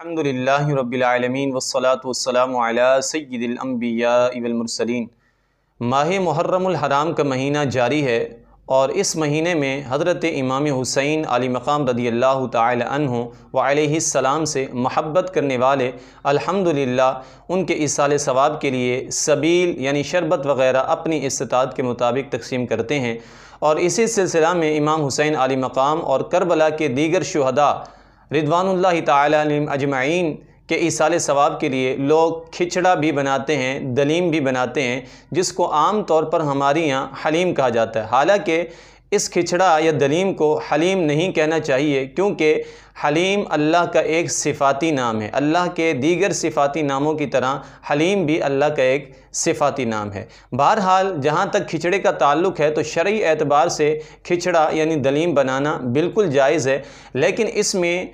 अल्हम्दुलिल्लाहि रब्बिल आलमीन वस्सलातु इबलमसलिन माह मुहर्रमराम हराम का महीना जारी है और इस महीने में हज़रत इमाम हुसैन अली मकाम रदी अल्लाह तहों वालम से महब्बत करने वाले अल्हम्दुलिल्लाह उनके इसाल सवाब के लिए सबील यानी शरबत वग़ैरह अपनी इस्तात के मुताबिक तकसीम करते हैं और इसी सिलसिला में इमाम हुसैन अली मकाम और करबला के दीगर शहदा रिदवानल्ला तम अजमाइन के इसाल सवाब के लिए लोग खिचड़ा भी बनाते हैं दलीम भी बनाते हैं जिसको आम तौर पर हमारे यहाँ हलीम कहा जाता है हालांकि इस खिचड़ा या दलीम को हलीम नहीं कहना चाहिए क्योंकि हलीम अल्लाह का एक सिफाती नाम है अल्लाह के दीगर सिफाती नामों की तरह हलीम भी अल्लाह का एक सिफाती नाम है बहरहाल जहाँ तक खिचड़े का ताल्लुक है तो शर्य एतबार से खिचड़ा यानी दलीम बनाना बिल्कुल जायज़ है लेकिन इसमें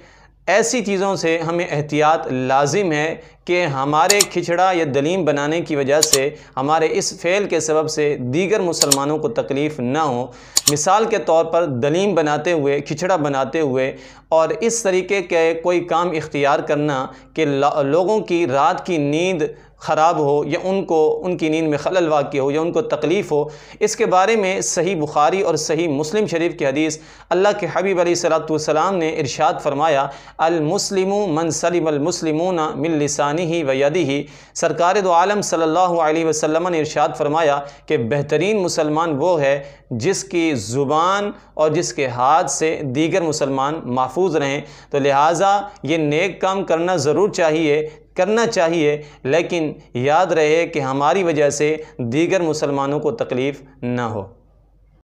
ऐसी चीज़ों से हमें एहतियात लाजिम है कि हमारे खिचड़ा या दलीम बनाने की वजह से हमारे इस फ़ेल के सबब से दीगर मुसलमानों को तकलीफ़ ना हो मिसाल के तौर पर दलीम बनाते हुए खिचड़ा बनाते हुए और इस तरीके के कोई काम इख्तियार करना कि लोगों की रात की नींद ख़राब हो या उनको उनकी नींद में खलल वाक़ हो या उनको तकलीफ़ हो इसके बारे में सही बुखारी और सही मुस्लिम शरीफ की हदीस अल्लाह के हबीब सलाम ने इरशाद फरमाया अलमुसलिम मन सलीम अलमुसलिमून ही वदी ही सरकार दो आलम सल्लल्लाहु ने इरशाद फरमाया कि बेहतरीन मुसलमान वो है जिसकी ज़ुबान और जिसके हाथ से दीगर मुसलमान महफूज रहें तो लिहाजा ये नेक काम करना ज़रूर चाहिए करना चाहिए लेकिन याद रहे कि हमारी वजह से दीगर मुसलमानों को तकलीफ़ ना हो